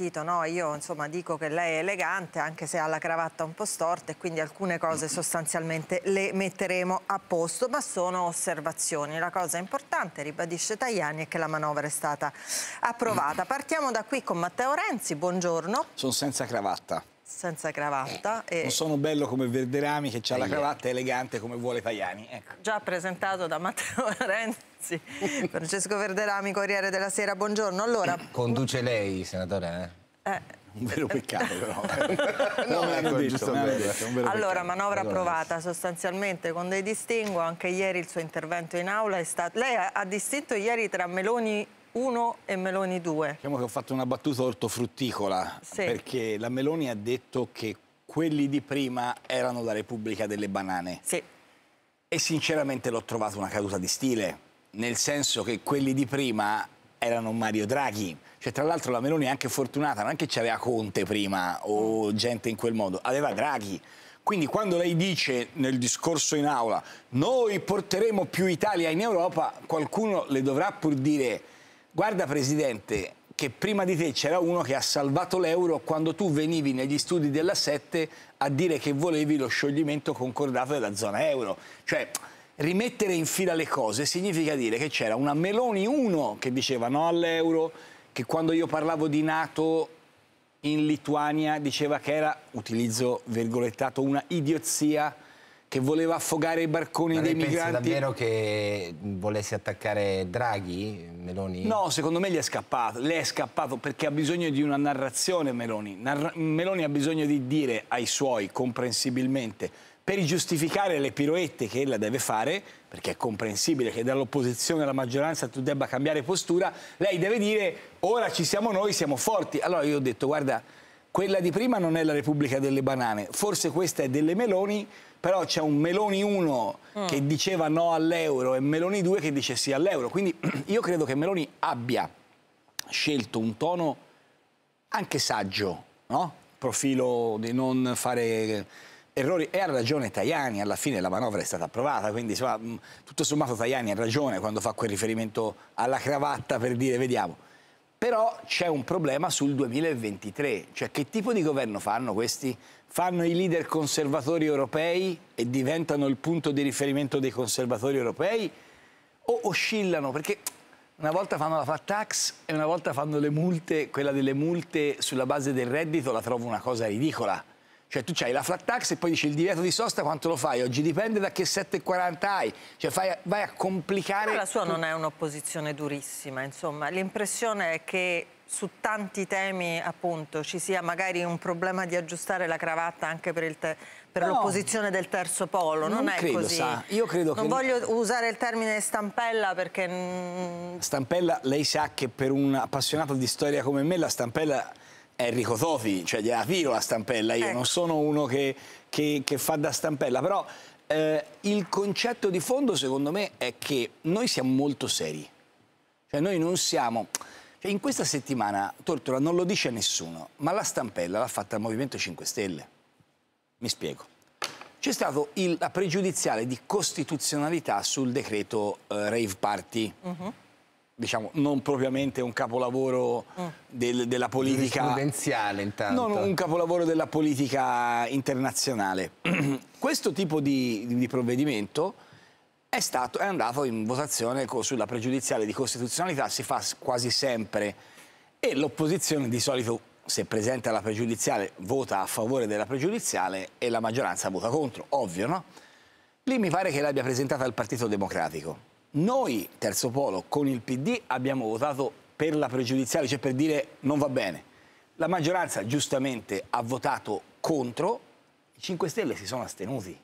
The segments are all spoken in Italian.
No, io insomma dico che lei è elegante anche se ha la cravatta un po' storta e quindi alcune cose sostanzialmente le metteremo a posto, ma sono osservazioni. La cosa importante, ribadisce Tajani, è che la manovra è stata approvata. Partiamo da qui con Matteo Renzi, buongiorno. Sono senza cravatta senza cravatta. E... Non sono bello come Verderami che ha la cravatta elegante come vuole Tajani. Ecco. Già presentato da Matteo Renzi, Francesco Verderami, Corriere della Sera, buongiorno. Allora... Conduce lei, senatore? Eh? eh. Un vero peccato però. no, no, ecco, detto, detto, allora, manovra allora, approvata sostanzialmente con dei distinguo. Anche ieri il suo intervento in aula è stato... Lei ha distinto ieri tra Meloni 1 e Meloni 2. Diciamo che ho fatto una battuta ortofrutticola, sì. perché la Meloni ha detto che quelli di prima erano la Repubblica delle Banane. Sì. E sinceramente l'ho trovata una caduta di stile, nel senso che quelli di prima erano Mario Draghi. Cioè, tra l'altro la Meloni è anche fortunata, non è che c'aveva Conte prima o mm. gente in quel modo, aveva Draghi. Quindi quando lei dice nel discorso in aula noi porteremo più Italia in Europa, qualcuno le dovrà pur dire Guarda Presidente, che prima di te c'era uno che ha salvato l'euro quando tu venivi negli studi della Sette a dire che volevi lo scioglimento concordato della zona euro. Cioè, rimettere in fila le cose significa dire che c'era una Meloni 1 che diceva no all'euro, che quando io parlavo di Nato in Lituania diceva che era, utilizzo virgolettato, una idiozia che voleva affogare i barconi Ma dei pensi migranti. Ma davvero che volesse attaccare Draghi, Meloni? No, secondo me gli è scappato. Lei è scappato perché ha bisogno di una narrazione Meloni. Narra Meloni ha bisogno di dire ai suoi, comprensibilmente, per giustificare le piroette che ella deve fare, perché è comprensibile che dall'opposizione alla maggioranza tu debba cambiare postura, lei deve dire ora ci siamo noi, siamo forti. Allora io ho detto guarda, quella di prima non è la Repubblica delle Banane, forse questa è delle Meloni, però c'è un Meloni 1 mm. che diceva no all'euro e Meloni 2 che dice sì all'euro. Quindi io credo che Meloni abbia scelto un tono anche saggio, no? profilo di non fare errori e ha ragione Tajani, alla fine la manovra è stata approvata, quindi insomma, mm, tutto sommato Tajani ha ragione quando fa quel riferimento alla cravatta per dire vediamo. Però c'è un problema sul 2023, cioè che tipo di governo fanno questi? Fanno i leader conservatori europei e diventano il punto di riferimento dei conservatori europei? O oscillano? Perché una volta fanno la flat tax e una volta fanno le multe, quella delle multe sulla base del reddito la trovo una cosa ridicola. Cioè tu hai la flat tax e poi dici il divieto di sosta quanto lo fai? Oggi dipende da che 7,40 hai. Cioè fai, vai a complicare... Però la sua non è un'opposizione durissima, insomma. L'impressione è che su tanti temi appunto ci sia magari un problema di aggiustare la cravatta anche per, per no, l'opposizione del terzo polo, non, non è credo, così. Sa. Io credo non che... voglio usare il termine stampella perché... Mm, stampella, lei sa che per un appassionato di storia come me la stampella Enrico Tofi, cioè gliela tiro la stampella, io ecco. non sono uno che, che, che, fa da stampella, però eh, il concetto di fondo secondo me è che noi siamo molto seri, cioè noi non siamo... Cioè, in questa settimana Tortola non lo dice a nessuno, ma la stampella l'ha fatta il Movimento 5 Stelle. Mi spiego. C'è stata la pregiudiziale di costituzionalità sul decreto eh, Rave Party. Uh mhm. -huh diciamo, non propriamente un capolavoro mm. del, della politica... Prudenziale intanto. Non un capolavoro della politica internazionale. Questo tipo di, di provvedimento è, stato, è, andato in votazione sulla pregiudiziale di costituzionalità, si fa quasi sempre, e l'opposizione di solito, se presenta la pregiudiziale, vota a favore della pregiudiziale e la maggioranza vota contro, ovvio, no? Lì mi pare che l'abbia presentata il Partito Democratico noi, Terzo Polo, con il PD abbiamo votato per la pregiudiziale, cioè per dire non va bene. La maggioranza giustamente ha votato contro, i 5 Stelle si sono astenuti.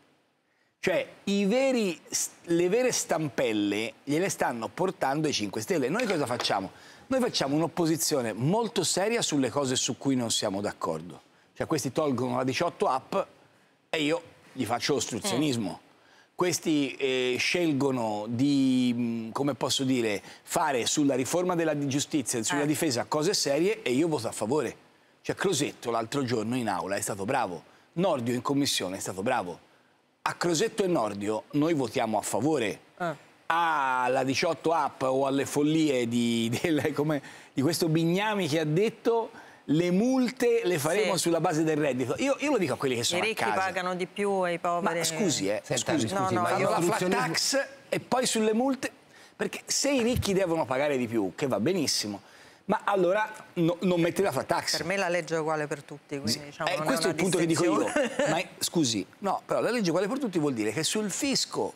Cioè veri, le vere stampelle gliele stanno portando i 5 Stelle. Noi cosa facciamo? Noi facciamo un'opposizione molto seria sulle cose su cui non siamo d'accordo. Cioè questi tolgono la 18 app e io gli faccio ostruzionismo. Mm questi eh, scelgono di, mm, come posso dire, fare sulla riforma della giustizia e sulla eh. difesa cose serie e io voto a favore. Cioè Crosetto l'altro giorno in aula è stato bravo, Nordio in commissione è stato bravo. A Crosetto e Nordio noi votiamo a favore. Eh. Alla 18 app o alle follie di, del, come, di questo Bignami che ha detto le multe le faremo sì. sulla base del reddito. Io, io, lo dico a quelli che sono I ricchi pagano di più e i poveri... Ma scusi, eh, Senta, scusi, no, scusi, no, io... la flat tax e poi sulle multe... Perché se i ricchi devono pagare di più, che va benissimo, ma allora no, non metti la flat tax. Per me la legge è uguale per tutti, quindi sì. diciamo, eh, questo è, è il punto che dico io. Ma scusi, no, però la legge è uguale per tutti vuol dire che sul fisco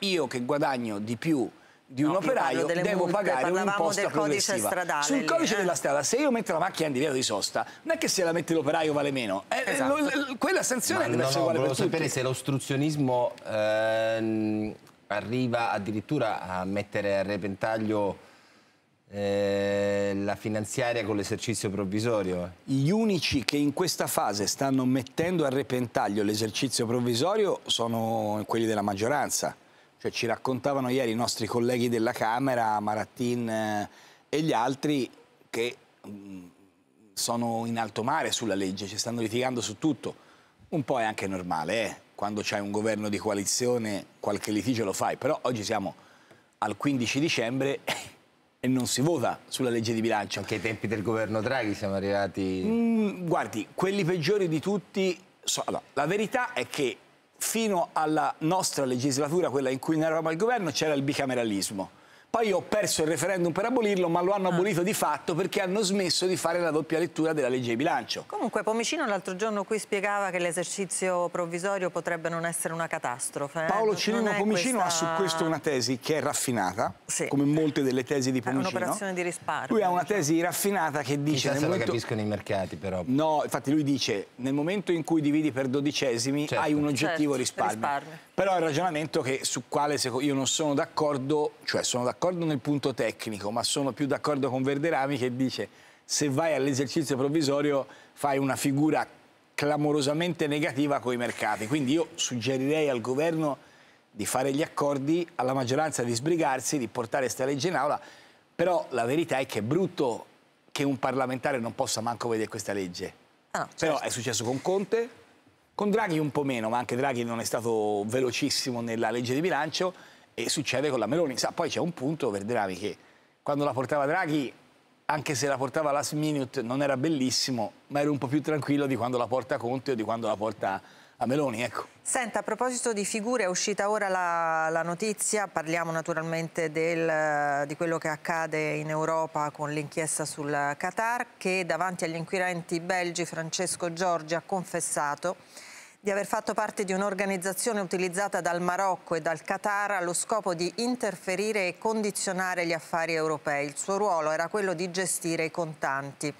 io che guadagno di più di un no, operaio devo multe, pagare un'imposta del codice stradale sul codice lì, eh? della strada se io metto la macchina in via di sosta non è che se la mette l'operaio vale meno eh, eh esatto. lo, quella sanzione Ma deve no, essere uguale no, per sapere se l'ostruzionismo ehm, arriva addirittura a mettere a repentaglio eh, la finanziaria con l'esercizio provvisorio? Gli unici che in questa fase stanno mettendo a repentaglio l'esercizio provvisorio sono quelli della maggioranza. Cioè ci raccontavano ieri i nostri colleghi della Camera, Marattin eh, e gli altri, che mm, sono in alto mare sulla legge, ci stanno litigando su tutto. Un po' è anche normale, eh? quando c'è un governo di coalizione qualche litigio lo fai, però oggi siamo al 15 dicembre e non si vota sulla legge di bilancio. Anche ai tempi del governo Draghi siamo arrivati... Mm, guardi, quelli peggiori di tutti... So... Allora, la verità è che fino alla nostra legislatura, quella in cui eravamo al governo, c'era il bicameralismo. Poi ho perso il referendum per abolirlo, ma lo hanno ah. abolito di fatto perché hanno smesso di fare la doppia lettura della legge di bilancio. Comunque Pomicino l'altro giorno qui spiegava che l'esercizio provvisorio potrebbe non essere una catastrofe. Eh? Paolo Cirino Pomicino questa... ha su questo una tesi che è raffinata, sì. come molte delle tesi di Pomicino. È un'operazione di risparmio. Lui ha una diciamo. tesi raffinata che dice... Chissà se momento... la capiscono i mercati però. No, infatti lui dice nel momento in cui dividi per dodicesimi certo. hai un oggettivo certo. risparmio. risparmio. Però è un ragionamento che, su quale io non sono d'accordo, cioè sono d'accordo d'accordo nel punto tecnico, ma sono più d'accordo con Verderami che dice se vai all'esercizio provvisorio fai una figura clamorosamente negativa coi mercati. Quindi io suggerirei al governo di fare gli accordi, alla maggioranza di sbrigarsi, di portare questa legge in aula, però la verità è che è brutto che un parlamentare non possa manco vedere questa legge. Ah, certo. Però è successo con Conte, con Draghi un po' meno, ma anche Draghi non è stato velocissimo nella legge di bilancio e succede con la Meloni. Sa, poi c'è un punto, per Draghi che quando la portava Draghi, anche se la portava last minute, non era bellissimo, ma era un po' più tranquillo di quando la porta Conte o di quando la porta a Meloni, ecco. Senta, a proposito di figure, è uscita ora la, la notizia, parliamo naturalmente del, di quello che accade in Europa con l'inchiesta sul Qatar, che davanti agli inquirenti belgi Francesco Giorgi ha confessato di aver fatto parte di un'organizzazione utilizzata dal Marocco e dal Qatar allo scopo di interferire e condizionare gli affari europei. Il suo ruolo era quello di gestire i contanti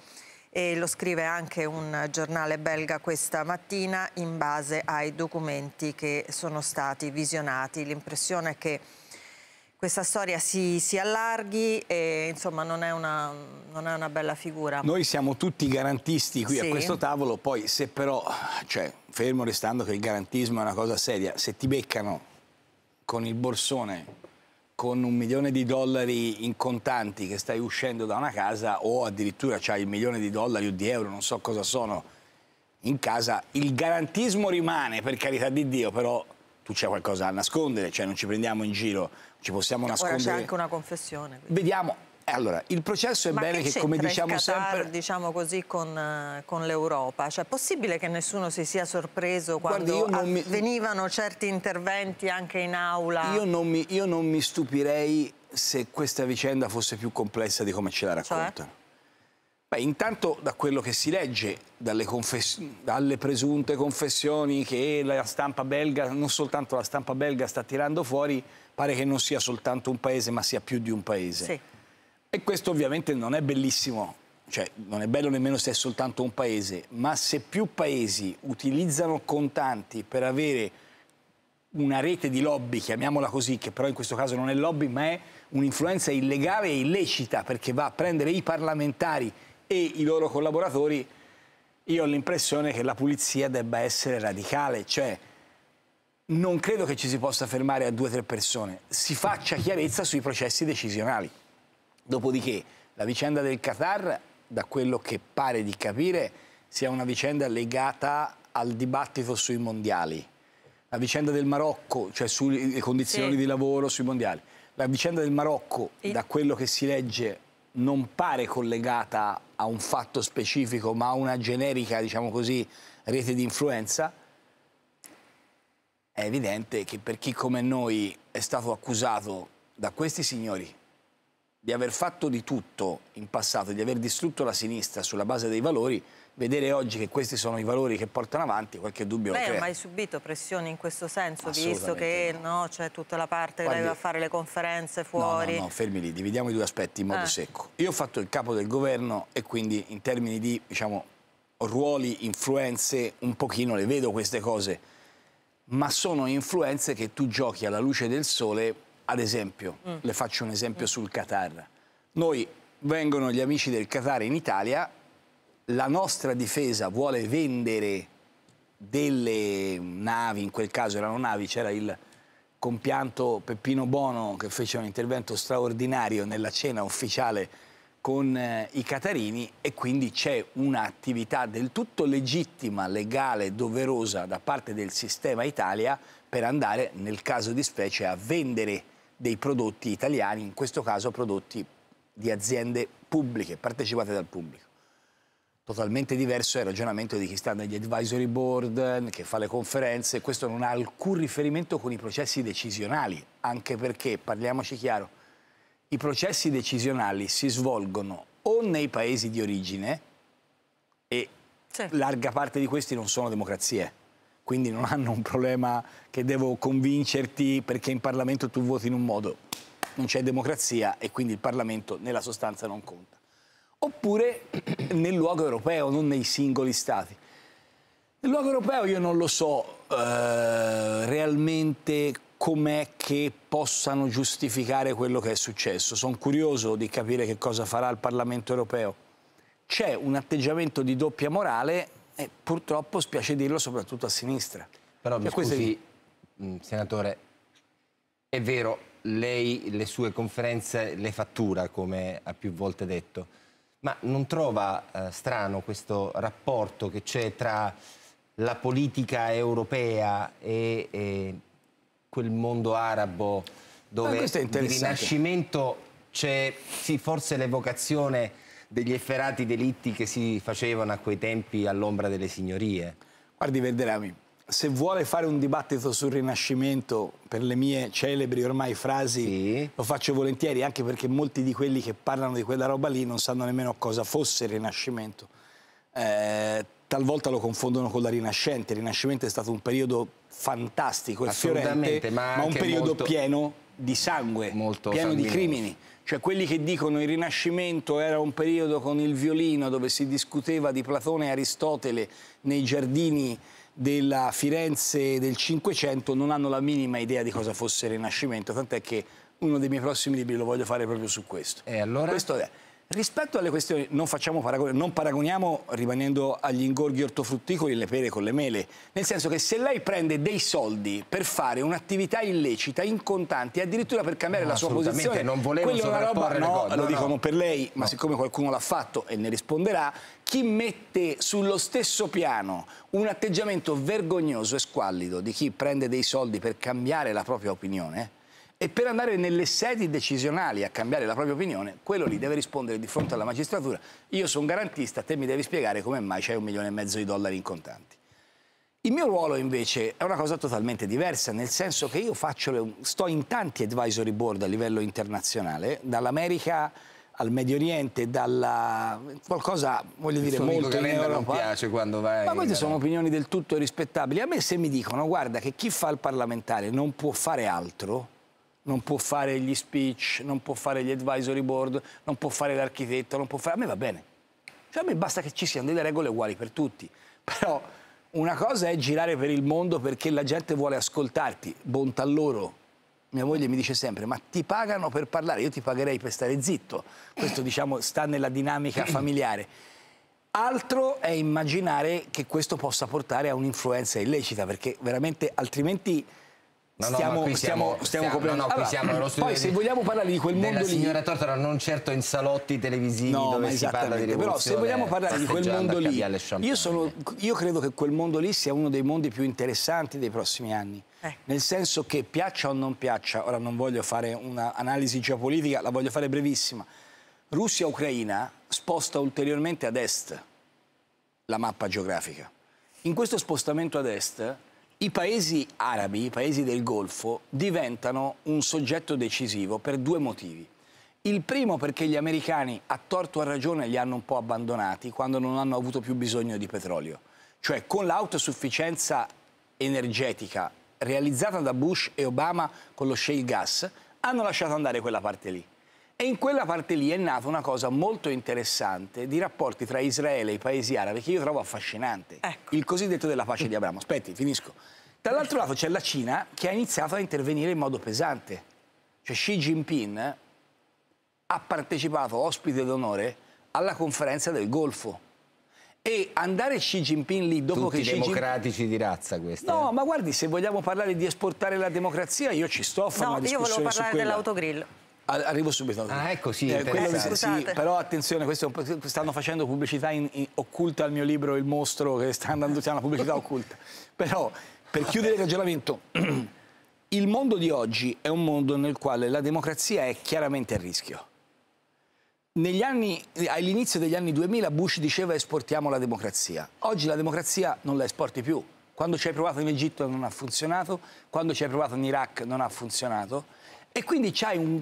e lo scrive anche un giornale belga questa mattina in base ai documenti che sono stati visionati. L'impressione è che questa storia si, si, allarghi e insomma non è, una, non è, una, bella figura. Noi siamo tutti garantisti qui sì. a questo tavolo, poi se però, cioè, fermo restando che il garantismo è una cosa seria, se ti beccano con il borsone con un milione di dollari in contanti che stai uscendo da una casa o addirittura c'hai il milione di dollari o di euro, non so cosa sono, in casa, il garantismo rimane per carità di Dio, però tu c'è qualcosa da nascondere, cioè non ci prendiamo in giro, ci possiamo nascondere. Ora c'è anche una confessione. Quindi. Vediamo, eh, allora, il processo è Ma bene che, che come diciamo Qatar, sempre... diciamo così, con, con l'Europa? Cioè, è possibile che nessuno si sia sorpreso quando Guardi, venivano certi interventi anche in aula? Io non, mi, io non mi stupirei se questa vicenda fosse più complessa di come ce la raccontano. Cioè? Beh, intanto da quello che si legge, dalle, dalle, presunte confessioni che la stampa belga, non soltanto la stampa belga sta tirando fuori, pare che non sia soltanto un paese ma sia più di un paese. Sì. E questo ovviamente non è bellissimo, cioè non è bello nemmeno se è soltanto un paese, ma se più paesi utilizzano contanti per avere una rete di lobby, chiamiamola così, che però in questo caso non è lobby ma è un'influenza illegale e illecita perché va a prendere i parlamentari e i loro collaboratori, io ho l'impressione che la pulizia debba essere radicale, cioè non credo che ci si possa fermare a due o tre persone, si faccia chiarezza sui processi decisionali. Dopodiché la vicenda del Qatar, da quello che pare di capire, sia una vicenda legata al dibattito sui mondiali, la vicenda del Marocco, cioè sulle condizioni sì. di lavoro sui mondiali, la vicenda del Marocco, e... da quello che si legge non pare collegata a un fatto specifico, ma a una generica, diciamo così, rete di influenza, è evidente che per chi come noi è stato accusato da questi signori di aver fatto di tutto in passato, di aver distrutto la sinistra sulla base dei valori, vedere oggi che questi sono i valori che portano avanti, qualche dubbio Lei ha mai subito pressioni in questo senso, visto che no. no, c'è tutta la parte Quando... che doveva fare le conferenze fuori? No, no, no, fermi lì, dividiamo i due aspetti in modo eh. secco. Io ho fatto il capo del governo e quindi in termini di, diciamo, ruoli, influenze, un pochino le vedo queste cose, ma sono influenze che tu giochi alla luce del sole, ad esempio, mm. le faccio un esempio mm. sul Qatar. Noi vengono gli amici del Qatar in Italia la nostra difesa vuole vendere delle navi, in quel caso erano navi, c'era il compianto Peppino Bono che fece un intervento straordinario nella cena ufficiale con eh, i Catarini e quindi c'è un'attività del tutto legittima, legale, doverosa da parte del sistema Italia per andare, nel caso di specie, a vendere dei prodotti italiani, in questo caso prodotti di aziende pubbliche, partecipate dal pubblico totalmente diverso è il ragionamento di chi sta negli advisory board, che fa le conferenze, questo non ha alcun riferimento con i processi decisionali, anche perché, parliamoci chiaro, i processi decisionali si svolgono o nei paesi di origine, e certo. larga parte di questi non sono democrazie, quindi non hanno un problema che devo convincerti perché in Parlamento tu voti in un modo, non c'è democrazia e quindi il Parlamento nella sostanza non conta oppure nel luogo europeo, non nei singoli stati. Nel luogo europeo io non lo so eh, realmente com'è che possano giustificare quello che è successo. Sono curioso di capire che cosa farà il Parlamento europeo. C'è un atteggiamento di doppia morale e purtroppo spiace dirlo soprattutto a sinistra. Però cioè, mi scusi, è... Mm, senatore, è vero, lei le sue conferenze le fattura, come ha più volte detto ma non trova eh, strano questo rapporto che c'è tra la politica europea e, e quel mondo arabo dove eh, di rinascimento c'è sì, forse l'evocazione degli efferati delitti che si facevano a quei tempi all'ombra delle signorie? Guardi, Venderami, se vuole fare un dibattito sul Rinascimento, per le mie celebri ormai frasi, sì. lo faccio volentieri, anche perché molti di quelli che parlano di quella roba lì non sanno nemmeno cosa fosse il Rinascimento. Eh, talvolta lo confondono con la Rinascente. Il Rinascimento è stato un periodo fantastico e fiorente, ma, ma un periodo molto... pieno di sangue, molto pieno sanguinoso. di crimini. Cioè quelli che dicono il Rinascimento era un periodo con il violino dove si discuteva di Platone e Aristotele nei giardini della Firenze del Cinquecento non hanno la minima idea di cosa fosse il Rinascimento, tant'è che uno dei miei prossimi libri lo voglio fare proprio su questo. E allora? Questo è. Rispetto alle questioni, non, facciamo paragoni, non paragoniamo rimanendo agli ingorghi ortofrutticoli le pere con le mele, nel senso che se lei prende dei soldi per fare un'attività illecita in contanti, addirittura per cambiare no, la sua posizione, non volevo quello è una roba, no, no, lo no. dicono per lei, ma siccome qualcuno l'ha fatto e ne risponderà, chi mette sullo stesso piano un atteggiamento vergognoso e squallido di chi prende dei soldi per cambiare la propria opinione e per andare nelle sedi decisionali a cambiare la propria opinione, quello lì deve rispondere di fronte alla magistratura. Io sono garantista, te mi devi spiegare come mai c'hai un milione e mezzo di dollari in contanti. Il mio ruolo invece è una cosa totalmente diversa, nel senso che io le, sto in tanti advisory board a livello internazionale, dall'America al Medio Oriente, dalla qualcosa, voglio dire, molto in Europa. non piace quando vai. Ma queste eh. sono opinioni del tutto rispettabili. A me se mi dicono, guarda, che chi fa il parlamentare non può fare altro, non può fare gli speech, non può fare gli advisory board, non può fare l'architetto, non può fare... A me va bene. Cioè a me basta che ci siano delle regole uguali per tutti. Però una cosa è girare per il mondo perché la gente vuole ascoltarti, bontà loro, mia moglie mi dice sempre, ma ti pagano per parlare, io ti pagherei per stare zitto, questo diciamo sta nella dinamica familiare. Altro è immaginare che questo possa portare a un'influenza illecita, perché veramente altrimenti No, no, stiamo, no, stiamo, stiamo, coprendo. No, allora, poi se vogliamo parlare di quel mondo lì. signora Tortora, non certo in salotti televisivi dove si parla di rivoluzione. Però se vogliamo parlare di quel mondo lì, io, sono, io, credo che quel mondo lì sia uno dei mondi più interessanti dei prossimi anni. Eh. Nel senso che piaccia o non piaccia, ora non voglio fare un'analisi geopolitica, la voglio fare brevissima. Russia-Ucraina sposta ulteriormente ad est la mappa geografica. In questo spostamento ad est i paesi arabi, i paesi del Golfo, diventano un soggetto decisivo per due motivi. Il primo perché gli americani, a torto o a ragione, li hanno un po' abbandonati quando non hanno avuto più bisogno di petrolio. Cioè, con l'autosufficienza energetica realizzata da Bush e Obama con lo shale gas, hanno lasciato andare quella parte lì. E in quella parte lì è nata una cosa molto interessante di rapporti tra Israele e i paesi arabi che io trovo affascinante. Ecco. Il cosiddetto della pace di Abramo. Aspetti, finisco. Dall'altro lato c'è la Cina che ha iniziato a intervenire in modo pesante. Cioè Xi Jinping ha partecipato ospite d'onore alla conferenza del Golfo. E andare Xi Jinping lì dopo Tutti che... Tutti democratici Jinping... di razza questi. No, eh? ma guardi, se vogliamo parlare di esportare la democrazia, io ci sto a fare no, una discussione No, io volevo parlare dell'autogrill. Arrivo subito. Ah, ecco, sì. Eh, mi... sì però attenzione, stanno facendo pubblicità in, in, occulta al mio libro Il mostro, che sta andando, c'è una pubblicità occulta. Però, per chiudere il ragionamento, il mondo di oggi è un mondo nel quale la democrazia è chiaramente a rischio. all'inizio degli anni 2000 Bush diceva esportiamo la democrazia. Oggi la democrazia non la esporti più. Quando ci hai provato in Egitto non ha funzionato, quando ci hai provato in Iraq non ha funzionato. E quindi c'hai un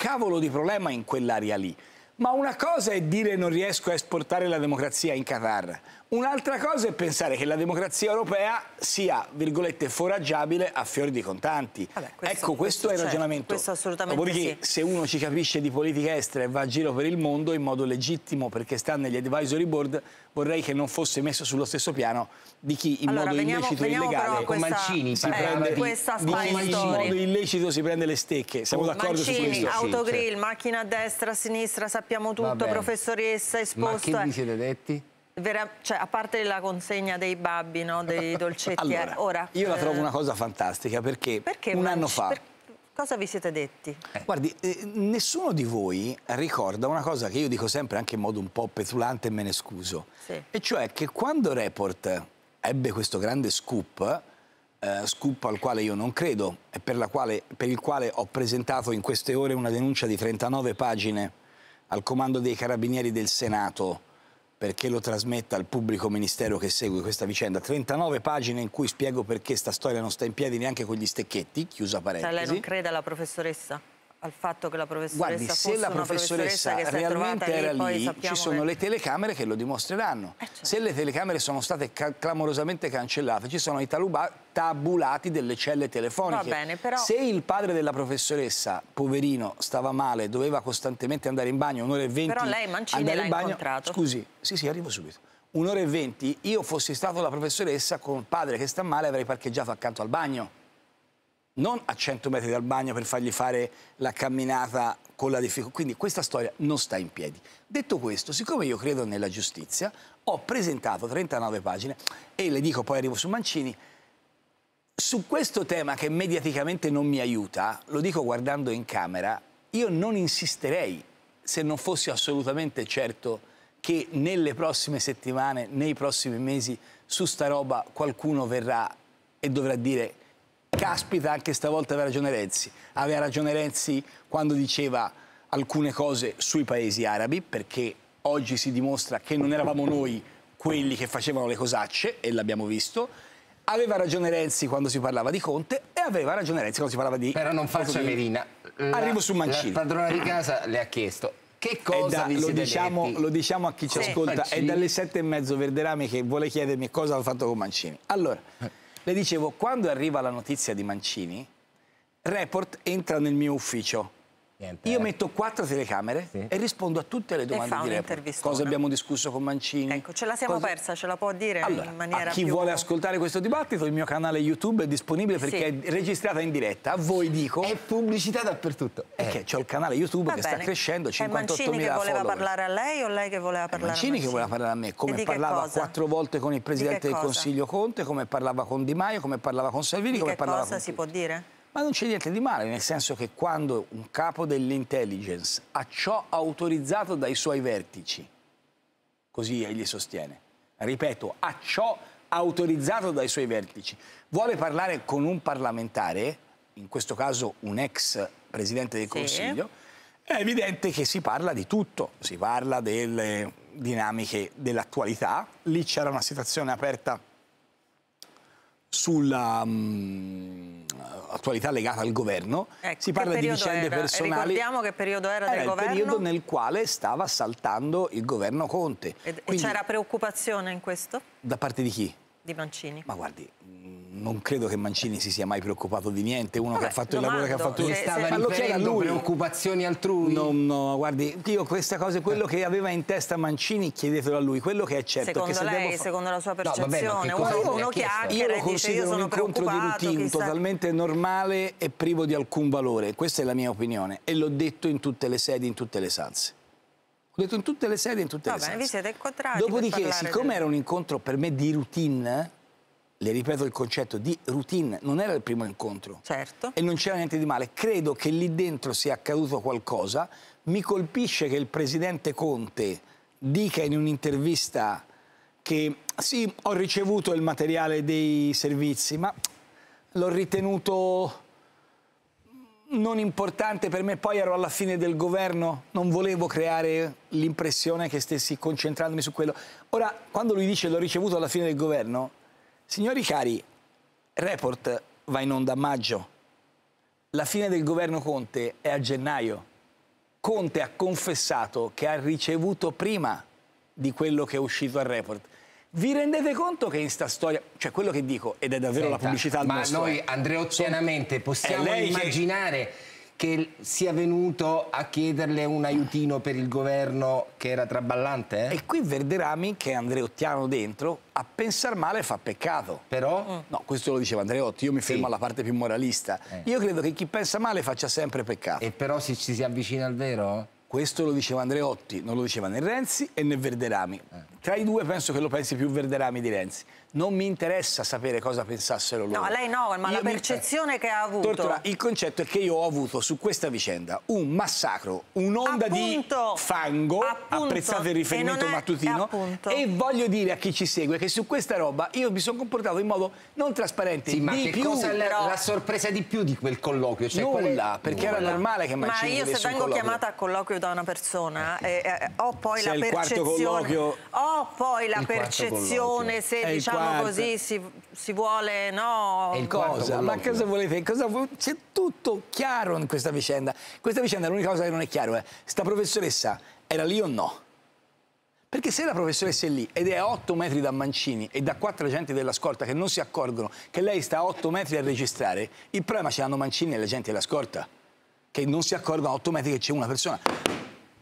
cavolo di problema in quell'area lì. Ma una cosa è dire non riesco a esportare la democrazia in Qatar, Un'altra cosa è pensare che la democrazia europea sia, virgolette, foraggiabile a fiori di contanti. Vabbè, questo, ecco, questo, questo è il ragionamento. Questo assolutamente Dopodiché, sì. se uno ci capisce di politica estera e va a giro per il mondo in modo legittimo perché sta negli advisory board, vorrei che non fosse messo sullo stesso piano di chi in allora, modo veniamo, illecito e illegale questa, con Mancini si eh, prende questa di, di chi in modo illecito si prende le stecche. Siamo d'accordo su questo? autogrill, sì, certo. macchina a destra, a sinistra, sappiamo tutto, professoressa, esposta Ma che vi siete detti? vera, cioè, a parte la consegna dei babbi, no, dei dolcetti. Eh, allora, ora, io la trovo eh, una cosa fantastica perché, perché un anno fa... Per... Cosa vi siete detti? Eh. Guardi, eh, nessuno di voi ricorda una cosa che io dico sempre anche in modo un po' petulante e me ne scuso. Sì. E cioè che quando Report ebbe questo grande scoop, eh, scoop al quale io non credo e per, quale, per il quale ho presentato in queste ore una denuncia di 39 pagine al comando dei carabinieri del Senato perché lo trasmetta al pubblico ministero che segue questa vicenda. 39 pagine in cui spiego perché sta storia non sta in piedi neanche con gli stecchetti, chiusa parentesi. Cioè lei non crede alla professoressa? al fatto che la professoressa Guardi, se la professoressa, professoressa realmente era lì, lì ci sono che... le telecamere che lo dimostreranno. Eh, certo. Se le telecamere sono state ca clamorosamente cancellate, ci sono i tabulati delle celle telefoniche. Va Bene, però... Se il padre della professoressa, poverino, stava male, doveva costantemente andare in bagno, un'ora e venti... Però lei Mancini l'ha bagno... incontrato. Scusi, sì sì, arrivo subito. Un'ora e venti, io fossi stato la professoressa con padre che sta male avrei parcheggiato accanto al bagno non a 100 metri dal bagno per fargli fare la camminata con la difficoltà. Quindi questa storia non sta in piedi. Detto questo, siccome io credo nella giustizia, ho presentato 39 pagine e le dico, poi arrivo su Mancini, su questo tema che mediaticamente non mi aiuta, lo dico guardando in camera, io non insisterei se non fossi assolutamente certo che nelle prossime settimane, nei prossimi mesi, su sta roba qualcuno verrà e dovrà dire Caspita, anche stavolta aveva ragione Renzi. Aveva ragione Renzi quando diceva alcune cose sui paesi arabi, perché oggi si dimostra che non eravamo noi quelli che facevano le cosacce, e l'abbiamo visto, aveva ragione Renzi quando si parlava di Conte e aveva ragione Renzi quando si parlava di... Però non faccia di... Merina. La, Arrivo su Mancini. La padrona di casa le ha chiesto che cosa da, lo, diciamo, lo, diciamo, a chi ci sì. ascolta, Mancini. è dalle sette e mezzo Verderame che vuole chiedermi cosa ho fatto con Mancini. Allora... Le dicevo, quando arriva la notizia di Mancini, Report entra nel mio ufficio Niente. Io metto quattro telecamere sì. e rispondo a tutte le domande di Cosa abbiamo discusso con Mancini? Ecco, ce la siamo cosa... persa, ce la può dire allora, in maniera a chi più... vuole ascoltare questo dibattito, il mio canale YouTube è disponibile perché sì. è registrata in diretta. A voi dico... È pubblicità dappertutto. Perché eh. c'ho il canale YouTube Va che bene. sta crescendo, 58.000 Mancini che voleva follower. parlare a lei o lei che voleva parlare Mancini a Mancini? che voleva parlare a me, come parlava quattro volte con il Presidente del Consiglio Conte, come parlava con Di Maio, come parlava con Salvini, di come parlava cosa con... cosa si può dire? Ma non c'è niente di male, nel senso che quando un capo dell'intelligence ha ciò autorizzato dai suoi vertici, così egli sostiene, ripeto, ha ciò autorizzato dai suoi vertici, vuole parlare con un parlamentare, in questo caso un ex presidente del sì. Consiglio, è evidente che si parla di tutto, si parla delle dinamiche dell'attualità, lì c'era una situazione aperta sulla mh, mm, attualità legata al governo, ecco, si parla di vicende era? personali. Ricordiamo che periodo era, era del governo? Era il periodo nel quale stava saltando il governo Conte. Ed, Quindi, e c'era preoccupazione in questo? Da parte di chi? Di Mancini. Ma guardi, non credo che Mancini si sia mai preoccupato di niente, uno Vabbè, che ha fatto il lavoro che ha fatto cioè, lui. Stava ma lo chiede lui. preoccupazioni altrui? No, no, guardi, io questa cosa, quello che aveva in testa Mancini, chiedetelo a lui, quello che è certo. Secondo che lei, se secondo la sua percezione, no, vabbè, uno, uno chiacchiera io lo dice io un incontro di routine chissà. totalmente normale e privo di alcun valore, questa è la mia opinione e l'ho detto in tutte le sedi, in tutte le salse. Ho detto in tutte le sedi, in tutte Va le bene, vi siete incontrati Dopodiché, siccome del... era un incontro per me di routine le ripeto il concetto di routine, non era il primo incontro. Certo. E non c'era niente di male. Credo che lì dentro sia accaduto qualcosa. Mi colpisce che il presidente Conte dica in un'intervista che sì, ho ricevuto il materiale dei servizi, ma l'ho ritenuto non importante per me, poi ero alla fine del governo, non volevo creare l'impressione che stessi concentrandomi su quello. Ora, quando lui dice l'ho ricevuto alla fine del governo, Signori cari, report va in onda a maggio. La fine del governo Conte è a gennaio. Conte ha confessato che ha ricevuto prima di quello che è uscito al report. Vi rendete conto che in sta storia, cioè quello che dico, ed è davvero Senta, la pubblicità al ma nostro... Ma noi, eh? Andreotti, possiamo immaginare... Che che sia venuto a chiederle un aiutino per il governo che era traballante? Eh? E qui Verderami, che è Andreottiano dentro, a pensare male fa peccato. Però? Mm. No, questo lo diceva Andreotti, io mi fermo alla parte più moralista. Eh. Io credo che chi pensa male faccia sempre peccato. E però se ci si avvicina al vero? Questo lo diceva Andreotti, non lo diceva né Renzi e né Verderami. Eh. Tra i due penso che lo pensi più Verderami di Renzi. Non mi interessa sapere cosa pensassero loro. No, lei no, ma io la percezione mi... che ha avuto. Tortura, il concetto è che io ho avuto su questa vicenda un massacro, un'onda appunto, di fango, appunto, apprezzate il riferimento è, mattutino, e voglio dire a chi ci segue che su questa roba io mi sono comportato in modo non trasparente. Sì, ma che più, cosa però... la sorpresa di più di quel colloquio? Cioè, nulla, perché nulla. era normale che Mancini Ma io se vengo chiamata a colloquio da una persona, eh, eh, eh ho poi se la percezione... Il Quarto colloquio... Ho po' poi la percezione se è diciamo così si, si, vuole no cosa? ma cosa volete cosa c'è tutto chiaro in questa vicenda questa vicenda l'unica cosa che non è chiaro è sta professoressa era lì o no? Perché se la professoressa è lì ed è a 8 metri da Mancini e da quattro agenti della scorta che non si accorgono che lei sta a 8 metri a registrare, il problema ce l'hanno Mancini e le agenti della scorta, che non si accorgono a 8 metri che c'è una persona.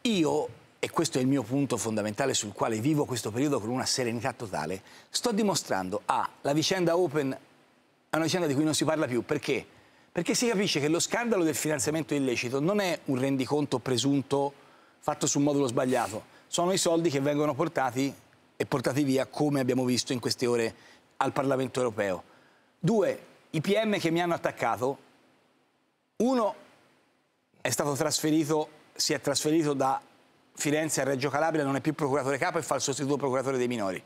Io e questo è il mio punto fondamentale sul quale vivo questo periodo con una serenità totale, sto dimostrando A, ah, la vicenda Open è una vicenda di cui non si parla più, perché? Perché si capisce che lo scandalo del finanziamento illecito non è un rendiconto presunto fatto su un modulo sbagliato, sono i soldi che vengono portati e portati via, come abbiamo visto in queste ore, al Parlamento europeo. Due, i PM che mi hanno attaccato, uno è stato trasferito, si è trasferito da Firenze a Reggio Calabria non è più procuratore capo e fa il sostituto procuratore dei minori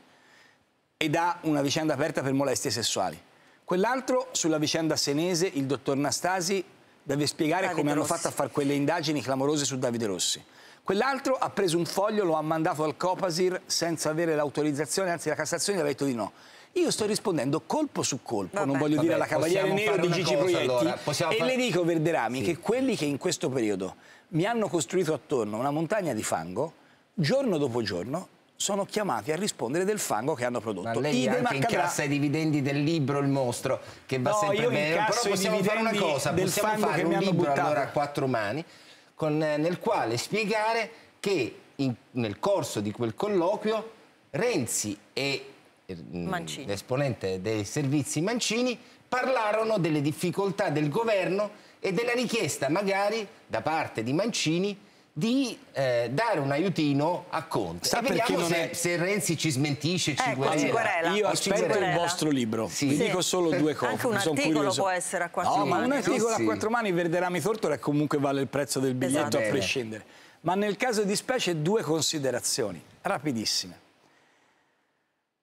ed ha una vicenda aperta per molestie sessuali. Quell'altro sulla vicenda senese, il dottor Nastasi, deve spiegare Davide come Rossi. hanno fatto a fare quelle indagini clamorose su Davide Rossi. Quell'altro ha preso un foglio, lo ha mandato al Copasir senza avere l'autorizzazione, anzi la Cassazione gli ha detto di no. Io sto rispondendo colpo su colpo, Vabbè. non voglio Vabbè, dire alla Cavaliere Nero di Gigi cosa, Proietti, allora. e far... le dico, Verderami, sì. che quelli che in questo periodo mi hanno costruito attorno una montagna di fango, giorno dopo giorno sono chiamati a rispondere del fango che hanno prodotto. Ma lei Idem anche accadrà... incassa i dividendi del libro Il Mostro, che va no, sempre bene. Però possiamo fare una cosa, del possiamo fare un libro buttato. allora a quattro mani, con, eh, nel quale spiegare che in, nel corso di quel colloquio Renzi e eh, mm, l'esponente dei servizi Mancini parlarono delle difficoltà del governo e della richiesta magari da parte di Mancini di eh, dare un aiutino a Conte. Sa e vediamo se, è... se, Renzi ci smentisce, ci, ecco, guerella. ci Io aspetto il vostro libro, sì. vi sì. dico solo due cose. Anche un articolo curioso. può essere a quattro no, mani. ma un articolo sì. a quattro mani verderà mi tortora comunque vale il prezzo del biglietto esatto. a prescindere. Ma nel caso di specie due considerazioni, rapidissime.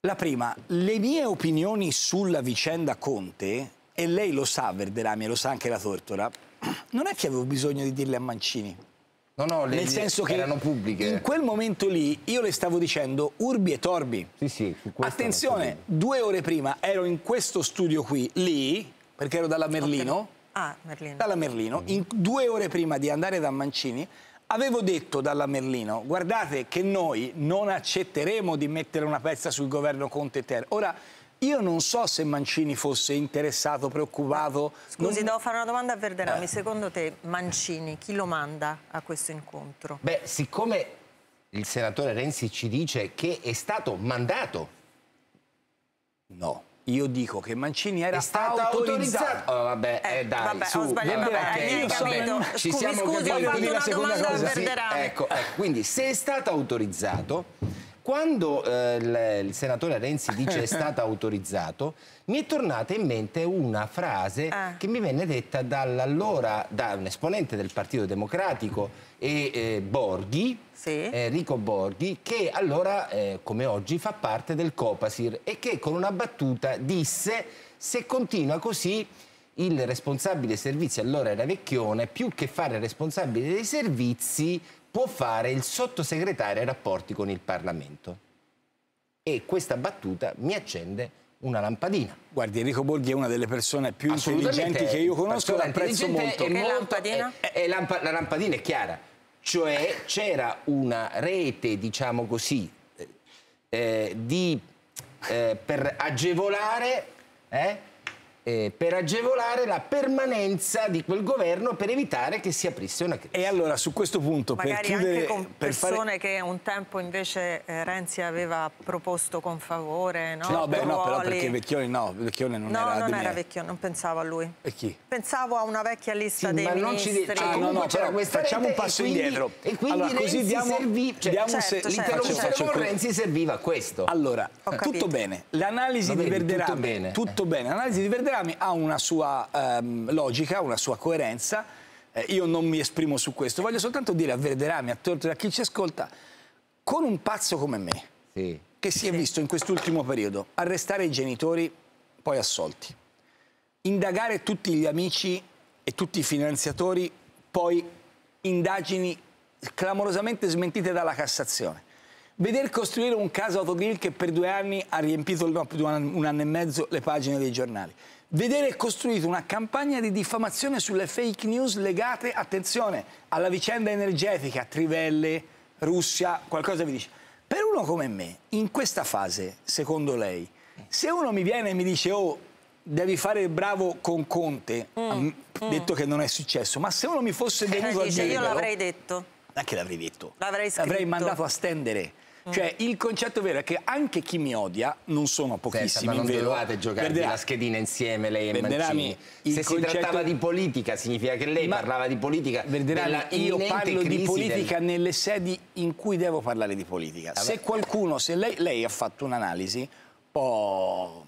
La prima, le mie opinioni sulla vicenda Conte e lei lo sa Verderami lo sa anche la Tortora, non è che avevo bisogno di dirle a Mancini. No, no, le, Nel senso che erano pubbliche. In quel momento lì io le stavo dicendo urbi e torbi. Sì, sì, Attenzione, due ore prima ero in questo studio qui, lì, perché ero dalla Merlino. Okay. Ah, Merlino. Dalla Merlino. Mm. In, due ore prima di andare da Mancini avevo detto dalla Merlino, guardate che noi non accetteremo di mettere una pezza sul governo Conte Terra. Ora, io non so se Mancini fosse interessato, preoccupato. Scusi, non... devo fare una domanda a Verderami. Eh. Secondo te Mancini chi lo manda a questo incontro? Beh, siccome il senatore Renzi ci dice che è stato mandato, no. Io dico che Mancini era stato autorizzato. autorizzato. Oh, vabbè, eh, eh, dai, vabbè, su, ho sbagliato. Vabbè, okay, io sono... Ci scusi, siamo scusi, ho fatto una domanda cosa. a Verderami. Sì, ecco, ecco, quindi se è stato autorizzato quando eh, il senatore Renzi dice è stato autorizzato, mi è tornata in mente una frase ah. che mi venne detta dall'allora, da un esponente del Partito Democratico e eh, Borghi, sì. Eh, Enrico Borghi, che allora, eh, come oggi, fa parte del Copasir e che con una battuta disse se continua così il responsabile dei servizi allora era Vecchione, più che fare responsabile dei servizi può fare il sottosegretario ai rapporti con il Parlamento. E questa battuta mi accende una lampadina. Guardi, Enrico Borghi è una delle persone più intelligenti che io conosco e apprezzo molto. Che lampadina? È, eh, eh, è lampa la lampadina è chiara, cioè c'era una rete, diciamo così, eh, di, eh, per agevolare... Eh, eh, per agevolare la permanenza di quel governo per evitare che si aprisse una crisi. E allora su questo punto Magari per chiudere... anche con persone fare... che un tempo invece eh, Renzi aveva proposto con favore, no? No, beh, no, però perché Vecchione no, Vecchione non no, era... No, non era Vecchione, non pensavo a lui. E chi? Pensavo a una vecchia lista sì, dei ma ministri. Non ci de- cioè, ah, no, no, c'era questa Facciamo un passo e quindi, indietro. E quindi allora, Renzi così diamo, servì... Cioè, diamo certo, se... l'interruzione certo. con Renzi serviva a questo. Allora, tutto bene. L'analisi di Verderame... Tutto bene. Tutto bene. L'analisi di Verderame programmi ha una sua ehm, logica, una sua coerenza. Eh, io non mi esprimo su questo, voglio soltanto dire a Verderami, a Torto e a chi ci ascolta, con un pazzo come me, sì. che si è visto in quest'ultimo periodo arrestare i genitori poi assolti, indagare tutti gli amici e tutti i finanziatori, poi indagini clamorosamente smentite dalla Cassazione. Veder costruire un caso autogrill che per due anni ha riempito, un anno e mezzo, le pagine dei giornali vedere costruita una campagna di diffamazione sulle fake news legate, attenzione, alla vicenda energetica, Trivelle, Russia, qualcosa vi dice. Per uno come me, in questa fase, secondo lei, se uno mi viene e mi dice oh, devi fare il bravo con Conte, mm, mm. detto mm. che non è successo, ma se uno mi fosse eh, venuto eh, dice, a dire... Io l'avrei detto. Anche l'avrei detto. L'avrei scritto. L'avrei mandato a stendere. Mm. Cioè, il concetto vero è che anche chi mi odia, non sono pochissimi, Senta, ma non vero, dovevate giocarvi la schedina insieme, lei e Mancini. Se concetto... si trattava di politica, significa che lei parlava di politica. Verderami, io parlo di politica del... nelle sedi in cui devo parlare di politica. Vabbè. Se qualcuno, se lei, lei ha fatto un'analisi un po'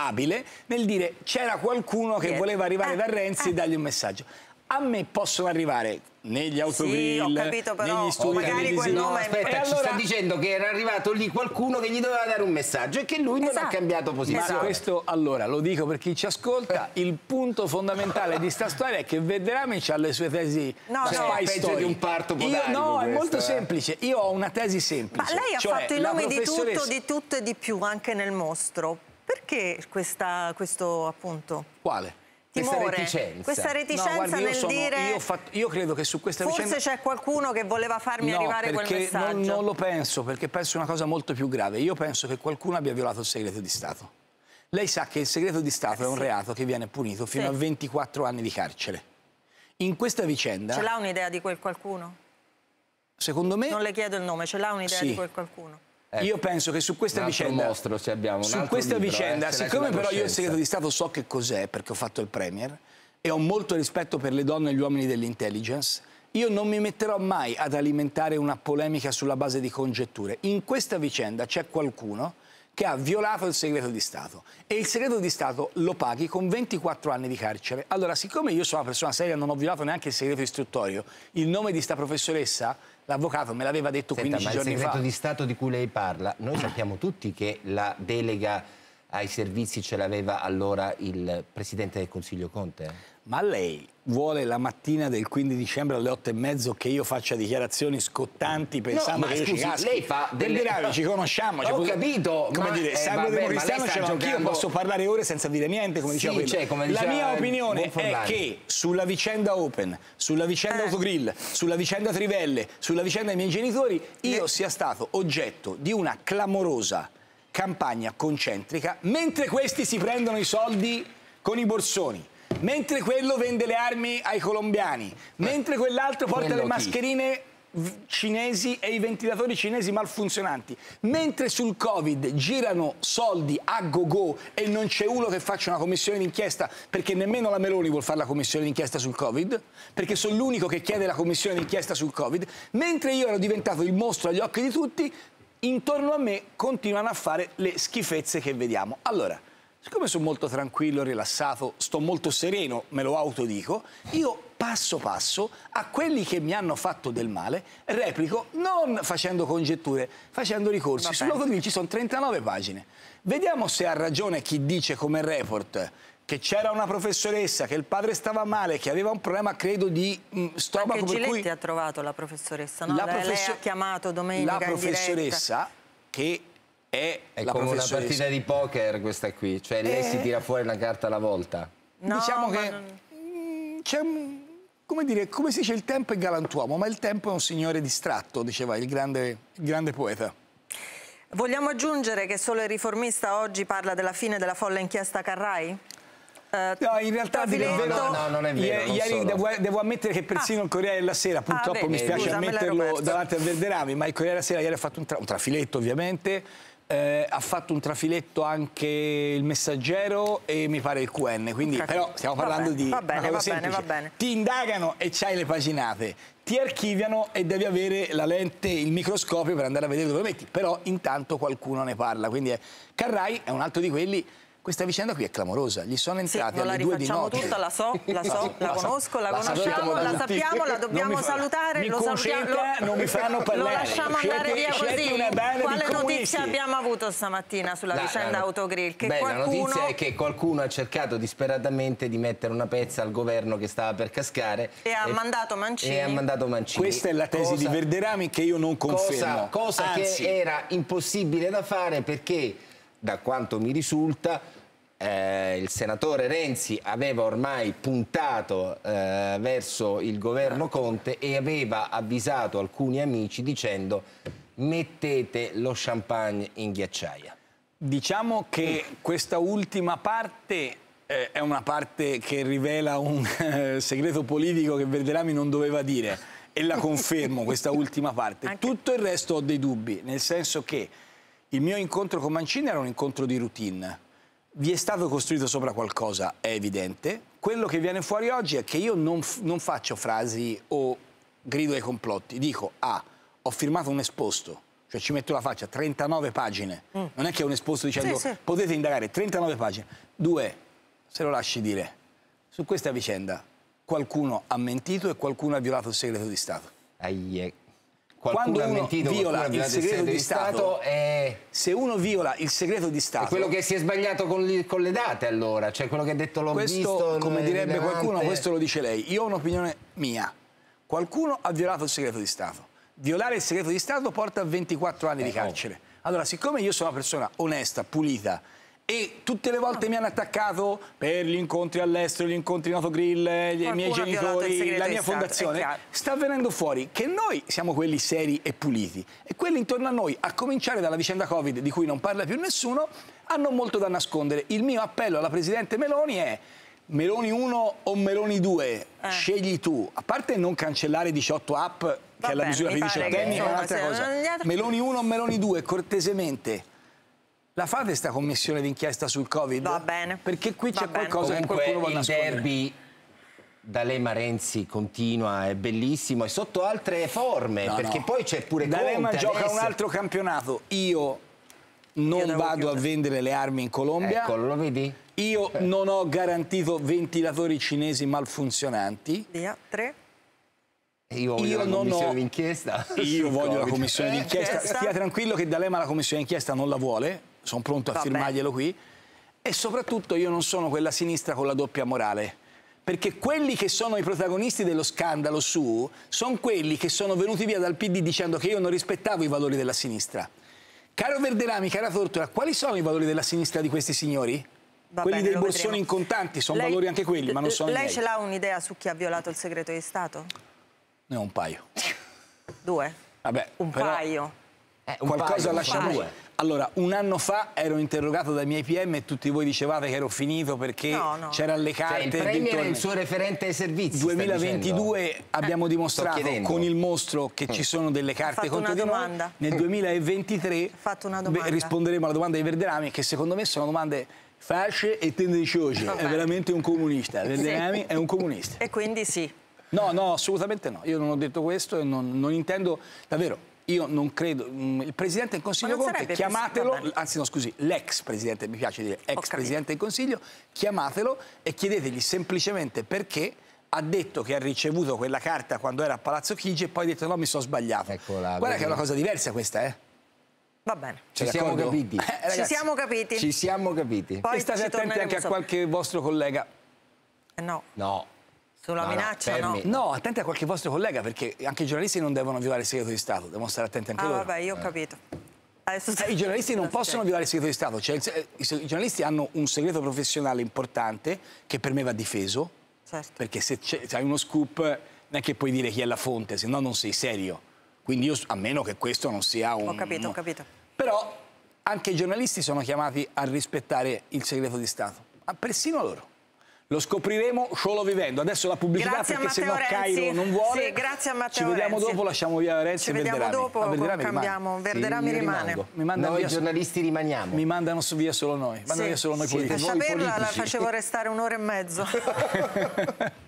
abile nel dire c'era qualcuno che voleva arrivare ah, da Renzi ah. e dargli un messaggio a me possono arrivare negli autogrill, sì, ho capito, però, negli studi televisivi. No, aspetta, allora... ci sta dicendo che era arrivato lì qualcuno che gli doveva dare un messaggio e che lui esatto. non ha esatto. cambiato posizione. Ma questo, allora, lo dico per chi ci ascolta, il punto fondamentale di sta storia è che Vedramich ha le sue tesi no, cioè, no. Spy peggio di un parto Io, No, questo, è molto eh. semplice. Io ho una tesi semplice. Ma lei ha cioè, fatto i nomi professoressa... di tutto, di tutto e di più, anche nel mostro. Perché questa, questo appunto? Quale? timore, questa reticenza, questa reticenza no, guardi, nel sono, dire io, fatto, io, credo che su questa forse vicenda... c'è qualcuno che voleva farmi no, arrivare quel messaggio. Non, non lo penso, perché penso una cosa molto più grave. Io penso che qualcuno abbia violato il segreto di Stato. Lei sa che il segreto di Stato è un sì. reato che viene punito fino sì. a 24 anni di carcere. In questa vicenda... Ce l'ha un'idea di quel qualcuno? Secondo me... Non le chiedo il nome, ce l'ha un'idea sì. di quel qualcuno? Ecco. Io penso che su questa vicenda, mostro, se abbiamo, su questa libro, vicenda eh, siccome però io il segreto di Stato so che cos'è perché ho fatto il Premier e ho molto rispetto per le donne e gli uomini dell'intelligence, io non mi metterò mai ad alimentare una polemica sulla base di congetture. In questa vicenda c'è qualcuno che ha violato il segreto di Stato e il segreto di Stato lo paghi con 24 anni di carcere. Allora, siccome io sono una persona seria e non ho violato neanche il segreto istruttorio, il nome di sta professoressa l'avvocato me l'aveva detto Senta, 15 giorni fa. il segreto fa. di Stato di cui lei parla, noi sappiamo tutti che la delega ai servizi ce l'aveva allora il Presidente del Consiglio Conte? Ma lei vuole la mattina del 15 dicembre alle 8 e mezzo che io faccia dichiarazioni scottanti pensando no, ma che scusi, io ci lei fa delle... Del ci conosciamo. Ho cioè, capito. Come ma, dire, eh, sangue democristiano ce l'ho giocando... anch'io, posso parlare ore senza dire niente, come sì, diceva cioè, come La diceva mia opinione è che sulla vicenda Open, sulla vicenda eh. Autogrill, sulla vicenda Trivelle, sulla vicenda dei miei genitori, io ne... sia stato oggetto di una clamorosa campagna concentrica, mentre questi si prendono i soldi con i borsoni mentre quello vende le armi ai colombiani, eh. mentre quell'altro porta quello le mascherine chi? cinesi e i ventilatori cinesi malfunzionanti. Mentre sul Covid girano soldi a go-go e non c'è uno che faccia una commissione d'inchiesta perché nemmeno la Meloni vuole fare la commissione d'inchiesta sul Covid, perché sono l'unico che chiede la commissione d'inchiesta sul Covid, mentre io ero diventato il mostro agli occhi di tutti, intorno a me continuano a fare le schifezze che vediamo. Allora, siccome sono molto tranquillo, rilassato, sto molto sereno, me lo autodico, io passo passo a quelli che mi hanno fatto del male, replico non facendo congetture, facendo ricorsi. Sul logo Locodril ci sono 39 pagine. Vediamo se ha ragione chi dice come report che c'era una professoressa, che il padre stava male, che aveva un problema, credo, di mh, mm, stomaco. Anche Giletti cui... ha trovato la professoressa, no? La lei, professor... lei ha chiamato domenica La professoressa che è, è la come una partita di poker questa qui, cioè lei eh. si tira fuori una carta alla volta. No, diciamo che non... Mm, c'è un... Come dire, come si dice, il tempo è galantuomo, ma il tempo è un signore distratto, diceva il grande, il grande poeta. Vogliamo aggiungere che solo il riformista oggi parla della fine della folla inchiesta Carrai? Uh, no, in realtà Taviletto... no, no, è vero, non ieri devo, devo, ammettere che persino ah. il Corriere della Sera, ah, purtroppo ah, mi spiace ammetterlo davanti al Verderami, ma il Corriere della Sera ieri ha fatto un, tra un trafiletto ovviamente eh, ha fatto un trafiletto anche il messaggero e mi pare il QN, quindi okay. però stiamo parlando bene, di va bene, va semplice. Bene, va bene. Ti indagano e c'hai le paginate, ti archiviano e devi avere la lente, il microscopio per andare a vedere dove metti, però intanto qualcuno ne parla, quindi è... Carrai è un altro di quelli questa vicenda qui è clamorosa, gli sono entrati sì, alle due di notte. Tutta, la so, la so, la conosco, la, la conosciamo, la sappiamo, la dobbiamo fa... salutare, mi lo salutiamo. Lo... Non mi fanno parlare. Lo lasciamo andare via così. Quale notizia abbiamo avuto stamattina sulla la, vicenda Autogrill? Che beh, qualcuno... La notizia è che qualcuno ha cercato disperatamente di mettere una pezza al governo che stava per cascare. E, e ha mandato Mancini. E ha mandato Mancini. Questa è la tesi cosa... di Verderami che io non confermo. Cosa, cosa Anzi... che era impossibile da fare perché da quanto mi risulta, eh, il senatore Renzi aveva ormai puntato eh, verso il governo Conte e aveva avvisato alcuni amici dicendo mettete lo champagne in ghiacciaia. Diciamo che questa ultima parte eh, è una parte che rivela un eh, segreto politico che Verderami non doveva dire e la confermo questa ultima parte. Anche... Tutto il resto ho dei dubbi, nel senso che il mio incontro con Mancini era un incontro di routine. Vi è stato costruito sopra qualcosa, è evidente. Quello che viene fuori oggi è che io non, non faccio frasi o grido ai complotti. Dico, ah, ho firmato un esposto, cioè ci metto la faccia, 39 pagine. Mm. Non è che è un esposto dicendo, sì, sì. potete indagare, 39 pagine. Due, se lo lasci dire, su questa vicenda qualcuno ha mentito e qualcuno ha violato il segreto di Stato. Aie qualcuno quando uno viola il segreto di, di Stato, Stato è... se uno viola il segreto di Stato è quello che si è sbagliato con, li, con le date allora cioè quello che ha detto l'ho come direbbe rilevante. qualcuno questo lo dice lei io ho un'opinione mia qualcuno ha violato il segreto di Stato violare il segreto di Stato porta a 24 anni eh, di carcere oh. allora siccome io sono una persona onesta pulita e tutte le volte mi hanno attaccato per gli incontri all'estero, gli incontri in autogrill, eh, i miei genitori, la mia fondazione, sta venendo fuori che noi siamo quelli seri e puliti e quelli intorno a noi, a cominciare dalla vicenda Covid di cui non parla più nessuno, hanno molto da nascondere. Il mio appello alla Presidente Meloni è Meloni 1 o Meloni 2, eh. scegli tu, a parte non cancellare 18 app, che bene, è la misura per i 18 anni, è un'altra cosa. Meloni 1 o Meloni 2, cortesemente la fate questa commissione d'inchiesta sul Covid? Va bene. Perché qui c'è qualcosa Comunque, che qualcuno vuole nascondere. il derby D'Alema Renzi continua, è bellissimo, e sotto altre forme, no, perché no. poi c'è pure D'Alema Conte. gioca adesso. un altro campionato, io non io vado chiudere. a vendere le armi in Colombia. Ecco, lo vedi? Io eh. non ho garantito ventilatori cinesi malfunzionanti. Via, tre. Io voglio io la commissione ho... d'inchiesta. Io voglio COVID. la commissione eh, d'inchiesta. Certo. Stia tranquillo che D'Alema la commissione d'inchiesta non la vuole, sono pronto a Vabbè. firmarglielo qui, e soprattutto io non sono quella sinistra con la doppia morale perché quelli che sono i protagonisti dello scandalo su sono quelli che sono venuti via dal PD dicendo che io non rispettavo i valori della sinistra. Caro Verderami, cara Tortora, quali sono i valori della sinistra di questi signori? Va quelli bene, del borsone in contanti, sono lei, valori anche quelli, ma non sono Lei ce l'ha un'idea su chi ha violato il segreto di Stato? Ne ho un paio. Due? Vabbè, un però... paio. Eh, Qualcosa lascia due. Allora, un anno fa ero interrogato dai miei PM e tutti voi dicevate che ero finito perché no, no. c'erano le cioè, carte. Cioè, il Premier era il suo referente ai servizi. 2022 eh, abbiamo eh, dimostrato con il mostro che ci eh. sono delle carte contro di noi. Nel 2023 mm. risponderemo alla domanda dei Verderami che secondo me sono domande fasce e tendenziose. È veramente un comunista. Verderami sì. è un comunista. E quindi sì. No, no, assolutamente no. Io non ho detto questo e non, non intendo davvero io non credo, mm, il Presidente del Consiglio Conte, chiamatelo, possibile. anzi no scusi, l'ex Presidente, mi piace dire, ex okay. Presidente del Consiglio, chiamatelo e chiedetegli semplicemente perché ha detto che ha ricevuto quella carta quando era a Palazzo Chigi e poi ha detto no mi sono sbagliato. Eccola, Guarda bene. che è una cosa diversa questa, eh? Va bene. Ci siamo capiti. Eh, ragazzi, ci siamo capiti. Ci siamo capiti. Poi e state attenti anche a qualche vostro collega. Eh no. No. Sulla no, minaccia no, no? attenti a qualche vostro collega perché anche i giornalisti non devono violare il segreto di Stato, devono stare attenti anche ah, loro. Ah vabbè, io ho eh. capito. Eh, I giornalisti non possono violare il segreto di Stato, cioè, eh, i, i giornalisti hanno un segreto professionale importante che per me va difeso, certo. perché se, se hai uno scoop non è che puoi dire chi è la fonte, se no non sei serio. Quindi io, a meno che questo non sia un... Ho capito, ho capito. Però anche i giornalisti sono chiamati a rispettare il segreto di Stato, persino loro. Lo scopriremo solo vivendo. Adesso la pubblicità grazie perché se no Cairo non vuole. Sì, grazie a Matteo Ci vediamo Renzi. dopo, lasciamo via Renzi Ci vediamo Verderami. dopo, ah, Verderami cambiamo. Verderami sì, rimane. Mi noi giornalisti rimaniamo. Mi mandano via solo noi. Mandano sì, via solo noi sì, politici. Per saperla la facevo restare un'ora e mezzo.